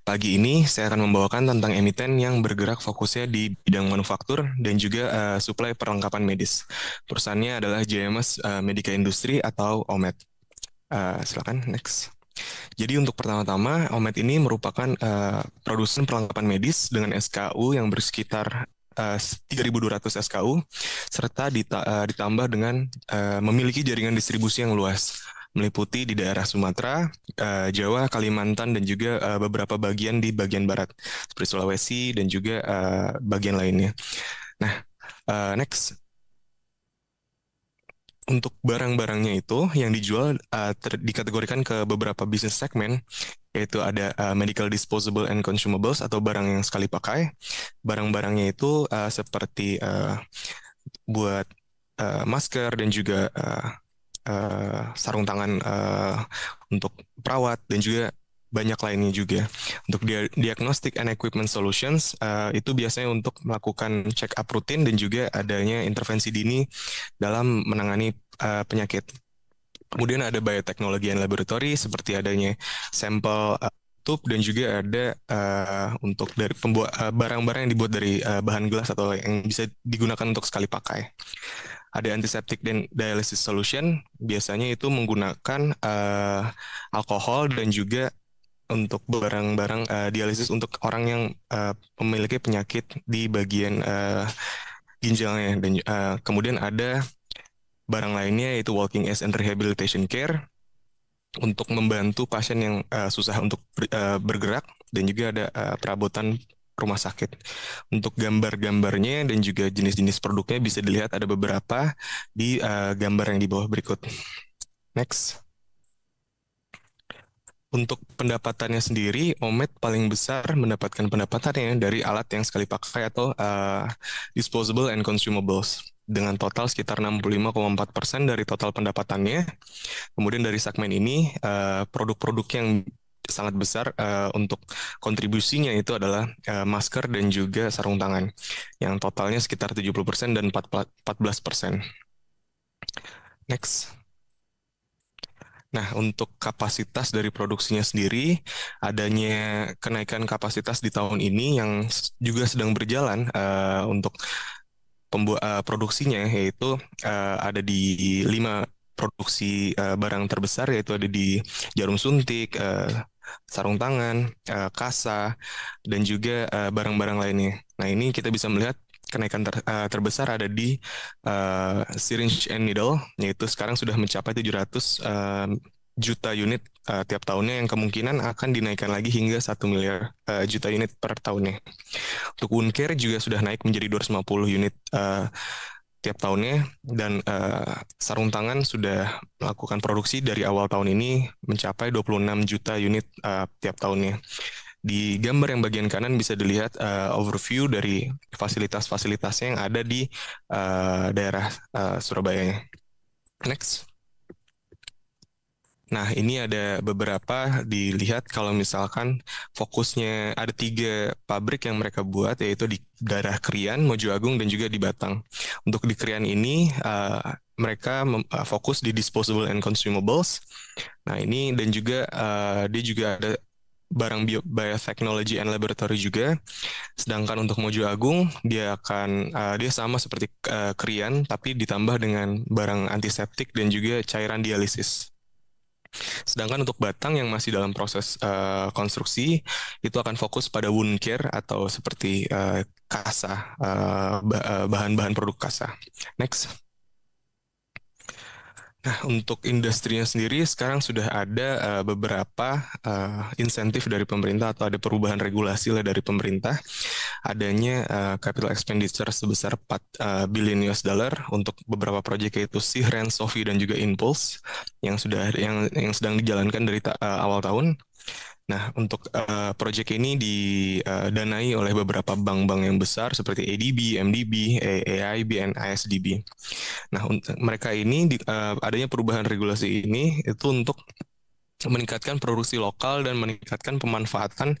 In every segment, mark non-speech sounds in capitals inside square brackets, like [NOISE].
Pagi ini saya akan membawakan tentang emiten yang bergerak fokusnya di bidang manufaktur dan juga uh, suplai perlengkapan medis. Perusahaannya adalah JMS uh, eh, Medica Industri atau OMED. Uh, silakan next. Jadi untuk pertama-tama, Omed ini merupakan uh, produsen perlengkapan medis dengan SKU yang bersekitar uh, 3.200 SKU, serta dita uh, ditambah dengan uh, memiliki jaringan distribusi yang luas meliputi di daerah Sumatera, uh, Jawa, Kalimantan, dan juga uh, beberapa bagian di bagian barat seperti Sulawesi dan juga uh, bagian lainnya. Nah, uh, next untuk barang-barangnya itu yang dijual uh, ter- dikategorikan ke beberapa bisnis segmen yaitu ada uh, medical disposable and consumables atau barang yang sekali pakai barang-barangnya itu uh, seperti uh, buat uh, masker dan juga uh, Eh, sarung tangan uh, untuk perawat dan juga banyak lainnya juga. Untuk dia diagnostic and equipment solutions uh, itu biasanya untuk melakukan check up rutin dan juga adanya intervensi dini dalam menangani uh, penyakit. Kemudian ada bioteknologi and laboratory seperti adanya sampel uh, tube dan juga ada uh, untuk dari pembuat barang-barang uh, yang dibuat dari uh, bahan gelas atau yang bisa digunakan untuk sekali pakai ada antiseptik dan dialysis solution biasanya itu menggunakan uh, alkohol dan juga untuk barang-barang uh, eh, dialisis untuk orang yang uh, memiliki penyakit di bagian uh, ginjalnya dan uh, kemudian ada barang lainnya yaitu walking aids and rehabilitation care untuk membantu pasien yang uh, susah untuk uh, bergerak dan juga ada uh, perabotan rumah sakit. Untuk gambar-gambarnya dan juga jenis-jenis produknya bisa dilihat ada beberapa di uh, gambar yang di bawah berikut. Next. Untuk pendapatannya sendiri, Omet paling besar mendapatkan pendapatannya dari alat yang sekali pakai atau uh, disposable and consumables dengan total sekitar 65,4 dari total pendapatannya. Kemudian dari segmen ini, eh, produk -produk yang sangat besar uh, untuk kontribusinya itu adalah uh, masker dan juga sarung tangan yang totalnya sekitar 70% dan 14%. Next. Nah, untuk kapasitas dari produksinya sendiri, adanya kenaikan kapasitas di tahun ini yang juga sedang berjalan uh, untuk uh, produksinya, yaitu uh, ada di lima produksi uh, barang terbesar yaitu ada di jarum suntik, uh, sarung tangan, uh, kasa, dan juga eh, barang-barang uh, lainnya. Nah ini kita bisa melihat kenaikan ter, uh, terbesar ada di uh, syringe and needle, yaitu sekarang sudah mencapai 700 uh, juta unit uh, tiap tahunnya yang kemungkinan akan dinaikkan lagi hingga 1 miliar uh, juta unit per tahunnya. Untuk wound care juga sudah naik menjadi 250 unit uh, tiap tahunnya dan uh, sarung tangan sudah melakukan produksi dari awal tahun ini mencapai 26 juta unit uh, tiap tahunnya. Di gambar yang bagian kanan bisa dilihat uh, overview dari fasilitas-fasilitasnya yang ada di uh, daerah uh, Surabaya. Next. Nah, ini ada beberapa dilihat kalau misalkan fokusnya ada tiga pabrik yang mereka buat, yaitu di daerah Krian, Mojo Agung, dan juga di Batang. Untuk di Krian ini, uh, mereka uh, fokus di disposable and consumables. Nah, ini dan juga uh, dia juga ada barang bio, biotechnology and laboratory juga. Sedangkan untuk Mojo Agung dia akan uh, dia sama seperti uh, Krian tapi ditambah dengan barang antiseptik dan juga cairan dialisis. Sedangkan untuk batang yang masih dalam proses uh, konstruksi itu akan fokus pada wound care atau seperti uh, kasa uh, bahan-bahan produk kasa. Next. Nah, untuk industrinya sendiri sekarang sudah ada uh, beberapa uh, insentif dari pemerintah atau ada perubahan regulasi lah dari pemerintah. Adanya uh, capital expenditure sebesar 4 uh, billion US dollar untuk beberapa proyek yaitu sihren, Sofi dan juga Impulse yang sudah yang yang sedang dijalankan dari ta uh, awal tahun Nah, untuk uh, eh, proyek ini didanai eh, oleh beberapa bank-bank yang besar seperti ADB, MDB, AIB, dan ISDB. Nah, untuk mereka ini di, uh, adanya perubahan regulasi ini itu untuk meningkatkan produksi lokal dan meningkatkan pemanfaatan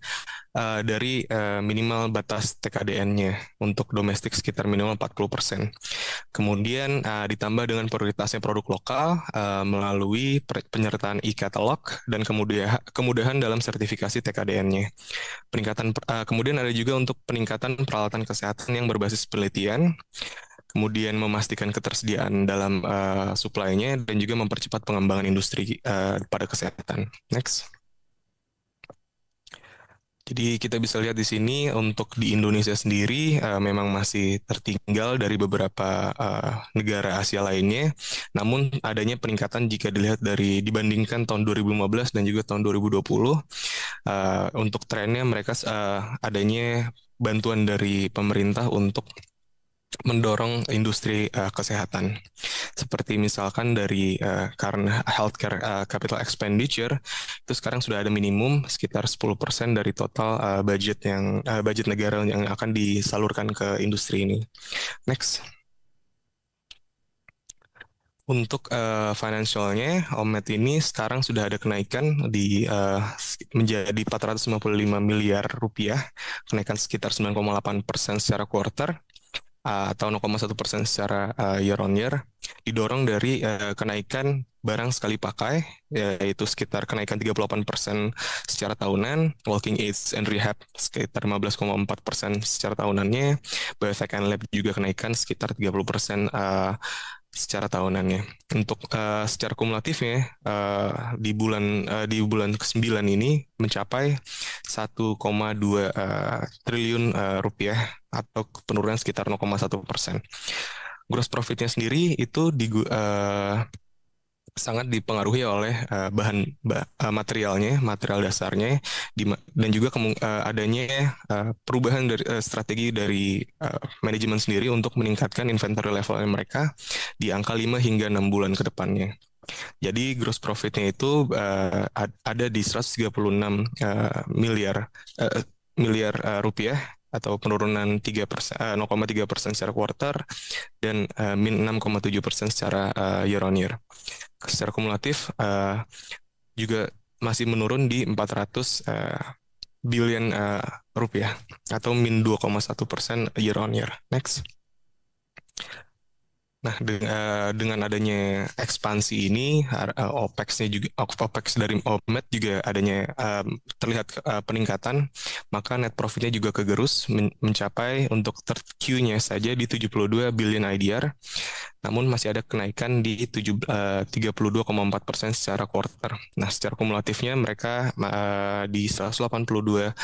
uh, dari uh, minimal batas TKDN-nya untuk domestik sekitar minimal 40%. Kemudian uh, ditambah dengan prioritasnya produk lokal uh, melalui penyertaan e-catalog dan kemudahan kemudahan dalam sertifikasi TKDN-nya. uh, kemudian ada juga untuk peningkatan peralatan kesehatan yang berbasis penelitian kemudian memastikan ketersediaan dalam uh, eh, supply dan juga mempercepat pengembangan industri uh, pada kesehatan. Next. Jadi kita bisa lihat di sini untuk di Indonesia sendiri uh, memang masih tertinggal dari beberapa uh, negara Asia lainnya. Namun adanya peningkatan jika dilihat dari dibandingkan tahun 2015 dan juga tahun 2020 uh, untuk trennya mereka uh, adanya bantuan dari pemerintah untuk mendorong industri uh, kesehatan. Seperti misalkan dari uh, karena healthcare uh, capital expenditure itu sekarang sudah ada minimum sekitar 10% dari total uh, budget yang uh, budget negara yang akan disalurkan ke industri ini. Next. Untuk uh, financialnya, OMET ini sekarang sudah ada kenaikan di uh, menjadi 455 miliar rupiah, kenaikan sekitar 9,8 persen secara quarter. Eh, atau 0,1 persen secara uh, year on year didorong dari uh, kenaikan barang sekali pakai yaitu sekitar kenaikan 38 persen secara tahunan, walking aids and rehab sekitar 15,4 persen secara tahunannya, biotech and lab juga kenaikan sekitar 30 persen uh, secara tahunannya. Untuk uh, secara kumulatifnya uh, di bulan uh, di bulan ke-9 ini mencapai 1,2 uh, triliun uh, rupiah atau penurunan sekitar 0,1 persen. Gross profitnya sendiri itu di uh, sangat dipengaruhi oleh uh, bahan bah, eh, uh, materialnya, material dasarnya, di, dan juga kemung, uh, adanya uh, perubahan dari uh, strategi dari uh, manajemen sendiri untuk meningkatkan inventory levelnya mereka di angka 5 hingga 6 bulan ke depannya. Jadi gross profitnya itu uh, ada di 136 uh, miliar uh, miliar uh, rupiah atau penurunan 3 persen, 0,3 eh, persen secara quarter dan uh, min 6,7 persen secara uh, year on year. Secara kumulatif uh, juga masih menurun di 400 uh, billion uh, rupiah atau min 2,1 persen year on year. Next. Nah, eh, dengan, adanya ekspansi ini, eh, opexnya opex juga OPEX dari OMED juga adanya eh, terlihat peningkatan, maka net profitnya juga kegerus mencapai untuk third Q-nya saja di 72 billion IDR. Namun masih ada kenaikan di 32,4 persen secara quarter. Nah, secara kumulatifnya mereka di 182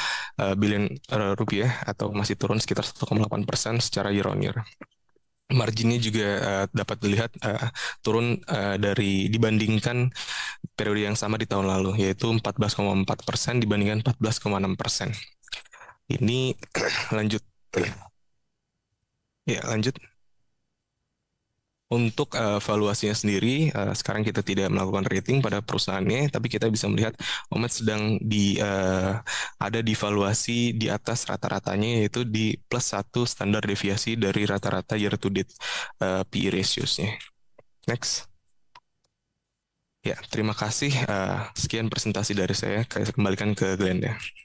billion rupiah atau masih turun sekitar 1,8% persen secara year on year marginnya juga uh, dapat dilihat uh, turun uh, dari dibandingkan periode yang sama di tahun lalu yaitu 14,4 persen dibandingkan 14,6 persen. Ini [CLEARS THROAT] lanjut. Ya lanjut. Untuk uh, eh, valuasinya sendiri, uh, sekarang kita tidak melakukan rating pada perusahaannya, tapi kita bisa melihat Omet sedang di uh, ada di valuasi di atas rata-ratanya, yaitu di plus satu standar deviasi dari rata-rata year to date uh, PE ratiosnya. Next. Ya, terima kasih. Uh, sekian presentasi dari saya. Saya kembalikan ke Glenda.